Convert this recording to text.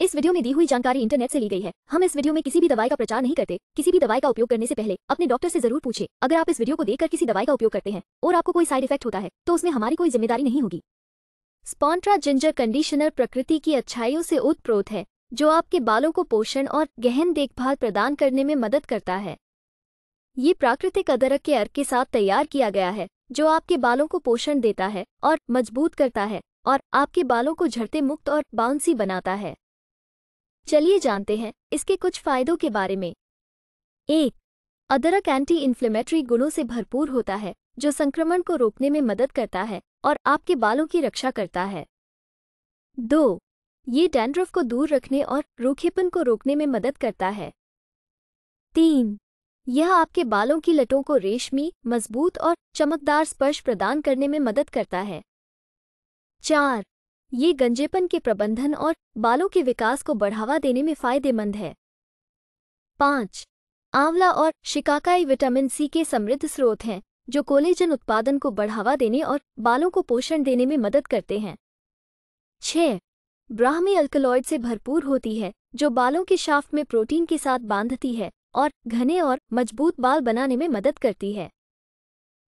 इस वीडियो में दी हुई जानकारी इंटरनेट से ली गई है हम इस वीडियो में किसी भी दवाई का प्रचार नहीं करते किसी भी दवाई का उपयोग करने से पहले अपने डॉक्टर से जरूर पूछे अगर आप इस वीडियो को देखकर किसी दवाई का उपयोग करते हैं और आपको कोई साइड इफेक्ट होता है तो उसमें हमारी कोई जिम्मेदारी नहीं होगी स्पॉन्ट्रा जिंजर कंडीशनर प्रकृति की अच्छाइयों से उत्प्रोत है जो आपके बालों को पोषण और गहन देखभाल प्रदान करने में मदद करता है ये प्राकृतिक अदरक के अर्क के साथ तैयार किया गया है जो आपके बालों को पोषण देता है और मजबूत करता है और आपके बालों को झड़ते मुक्त और बाउंसी बनाता है चलिए जानते हैं इसके कुछ फायदों के बारे में एक अदरक एंटी इन्फ्लेमेटरी गुणों से भरपूर होता है जो संक्रमण को रोकने में मदद करता है और आपके बालों की रक्षा करता है दो ये डैंड्रफ को दूर रखने और रूखेपन को रोकने में मदद करता है तीन यह आपके बालों की लटों को रेशमी मजबूत और चमकदार स्पर्श प्रदान करने में मदद करता है चार ये गंजेपन के प्रबंधन और बालों के विकास को बढ़ावा देने में फायदेमंद है पाँच आंवला और शिकाकाई विटामिन सी के समृद्ध स्रोत हैं जो कोलेजन उत्पादन को बढ़ावा देने और बालों को पोषण देने में मदद करते हैं छ ब्राह्मी अल्कलॉयड से भरपूर होती है जो बालों के शाफ्ट में प्रोटीन के साथ बांधती है और घने और मजबूत बाल बनाने में मदद करती है